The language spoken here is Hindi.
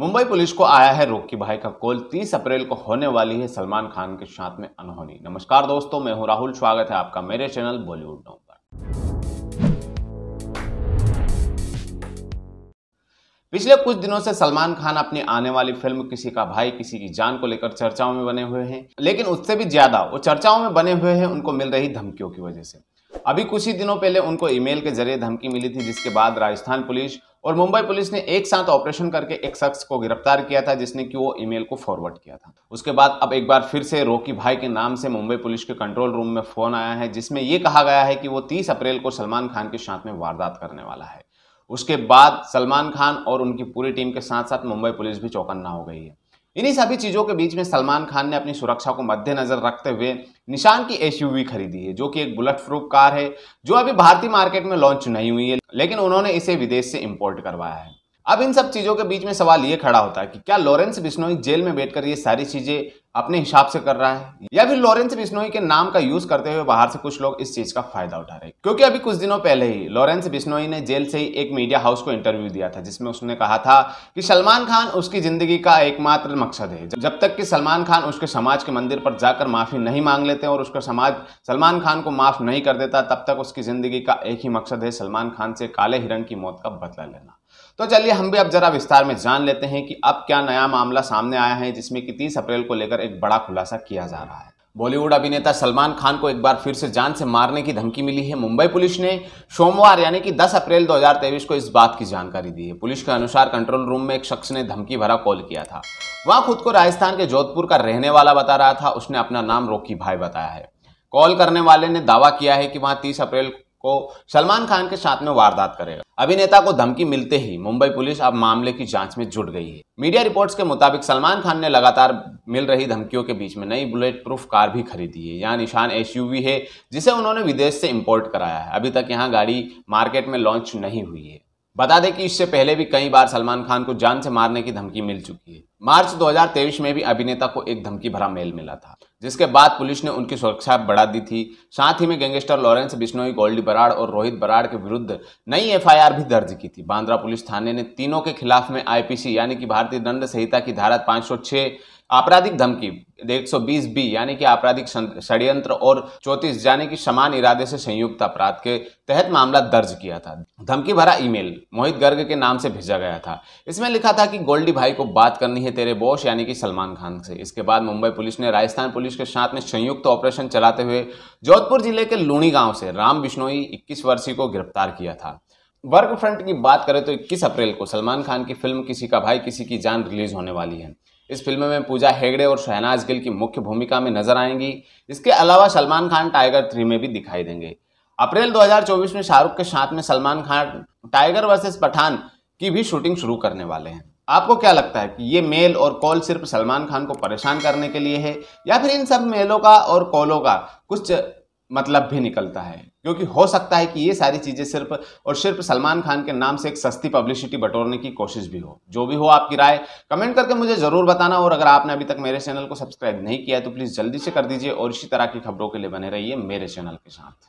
मुंबई पुलिस को आया है रोकी भाई का कॉल 30 अप्रैल को होने वाली है सलमान खान के साथ में अनहोनी नमस्कार दोस्तों मैं हूं राहुल स्वागत है आपका मेरे चैनल बॉलीवुड नो पर पिछले कुछ दिनों से सलमान खान अपनी आने वाली फिल्म किसी का भाई किसी की जान को लेकर चर्चाओं में बने हुए हैं लेकिन उससे भी ज्यादा वो चर्चाओं में बने हुए हैं उनको मिल रही धमकियों की वजह से अभी कुछ ही दिनों पहले उनको ईमेल के जरिए धमकी मिली थी जिसके बाद राजस्थान पुलिस और मुंबई पुलिस ने एक साथ ऑपरेशन करके एक शख्स को गिरफ्तार किया था जिसने कि वो ईमेल को फॉरवर्ड किया था उसके बाद अब एक बार फिर से रोकी भाई के नाम से मुंबई पुलिस के कंट्रोल रूम में फोन आया है जिसमें ये कहा गया है कि वो 30 अप्रैल को सलमान खान के साथ में वारदात करने वाला है उसके बाद सलमान खान और उनकी पूरी टीम के साथ साथ मुंबई पुलिस भी चौकन्ना हो गई है इन्हीं सभी चीज़ों के बीच में सलमान खान ने अपनी सुरक्षा को मद्देनजर रखते हुए निशान की एसयूवी खरीदी है जो कि एक बुलेट प्रूफ कार है जो अभी भारतीय मार्केट में लॉन्च नहीं हुई है लेकिन उन्होंने इसे विदेश से इम्पोर्ट करवाया है अब इन सब चीज़ों के बीच में सवाल ये खड़ा होता है कि क्या लॉरेंस बिश्नोई जेल में बैठकर ये सारी चीज़ें अपने हिसाब से कर रहा है या फिर लॉरेंस बिश्नोई के नाम का यूज करते हुए बाहर से कुछ लोग इस चीज़ का फायदा उठा रहे हैं क्योंकि अभी कुछ दिनों पहले ही लॉरेंस बिश्नोई ने जेल से ही एक मीडिया हाउस को इंटरव्यू दिया था जिसमें उसने कहा था कि सलमान खान उसकी जिंदगी का एकमात्र मकसद है जब तक कि सलमान खान उसके समाज के मंदिर पर जाकर माफ़ी नहीं मांग लेते और उसका समाज सलमान खान को माफ़ नहीं कर देता तब तक उसकी ज़िंदगी का एक ही मकसद है सलमान खान से काले हिरण की मौत का बदला लेना तो चलिए हम भी अब जरा विस्तार में जान लेते हैं कि अब क्या नया मामला सामने आया है जिसमें कि तीस अप्रैल को लेकर एक बड़ा खुलासा किया जा रहा है बॉलीवुड अभिनेता सलमान खान को एक बार फिर से जान से मारने की धमकी मिली है मुंबई पुलिस ने सोमवार यानी कि 10 अप्रैल 2023 को इस बात की जानकारी दी है पुलिस के अनुसार कंट्रोल रूम में एक शख्स ने धमकी भरा कॉल किया था वह खुद को राजस्थान के जोधपुर का रहने वाला बता रहा था उसने अपना नाम रोकी भाई बताया है कॉल करने वाले ने दावा किया है कि वहाँ तीस अप्रैल को सलमान खान के साथ में वारदात करेगा अभिनेता को धमकी मिलते ही मुंबई पुलिस अब मामले की जांच में जुट गई है मीडिया रिपोर्ट्स के मुताबिक सलमान खान ने लगातार मिल रही धमकियों के बीच में नई बुलेट प्रूफ कार भी खरीदी है यहाँ निशान एस है जिसे उन्होंने विदेश से इम्पोर्ट कराया है अभी तक यहाँ गाड़ी मार्केट में लॉन्च नहीं हुई है बता दें कि इससे पहले भी कई बार सलमान खान को जान से मारने की धमकी मिल चुकी है मार्च 2023 में भी अभिनेता को एक धमकी भरा मेल मिला था जिसके बाद पुलिस ने उनकी सुरक्षा बढ़ा दी थी साथ ही में गैंगस्टर लॉरेंस बिश्नोई गोल्डी बराड़ और रोहित बराड़ के विरुद्ध नई एफआईआर भी दर्ज की थी बांद्रा पुलिस थाने ने तीनों के खिलाफ में आईपीसी यानी कि भारतीय दंड संहिता की धारा पांच आपराधिक धमकी 120 बी यानी कि आपराधिक षड्यंत्र और चौतीस यानी कि समान इरादे से संयुक्त अपराध के तहत मामला दर्ज किया था धमकी भरा ईमेल मोहित गर्ग के नाम से भेजा गया था इसमें लिखा था कि गोल्डी भाई को बात करनी है है तेरे बॉस यानी कि सलमान खान से इसके बाद मुंबई पुलिस ने राजस्थान पुलिस के साथ में संयुक्त ऑपरेशन चलाते हुए जोधपुर जिले के लूणी गांव से राम बिश्नोई इक्कीस वर्षीय को गिरफ्तार किया था वर्क फ्रंट की बात करें तो 21 अप्रैल को सलमान खान की फिल्म किसी का भाई किसी की जान रिलीज होने वाली है इस फिल्म में पूजा हेगड़े और शहनाज गिल की मुख्य भूमिका में नजर आएंगी इसके अलावा सलमान खान टाइगर थ्री में भी दिखाई देंगे अप्रैल 2024 में शाहरुख के साथ में सलमान खान टाइगर वर्सेस पठान की भी शूटिंग शुरू करने वाले हैं आपको क्या लगता है कि ये मेल और कॉल सिर्फ सलमान खान को परेशान करने के लिए है या फिर इन सब मेलों का और कॉलों का कुछ मतलब भी निकलता है क्योंकि हो सकता है कि ये सारी चीज़ें सिर्फ और सिर्फ सलमान खान के नाम से एक सस्ती पब्लिसिटी बटोरने की कोशिश भी हो जो भी हो आपकी राय कमेंट करके मुझे ज़रूर बताना और अगर आपने अभी तक मेरे चैनल को सब्सक्राइब नहीं किया है तो प्लीज़ जल्दी से कर दीजिए और इसी तरह की खबरों के लिए बने रहिए मेरे चैनल के साथ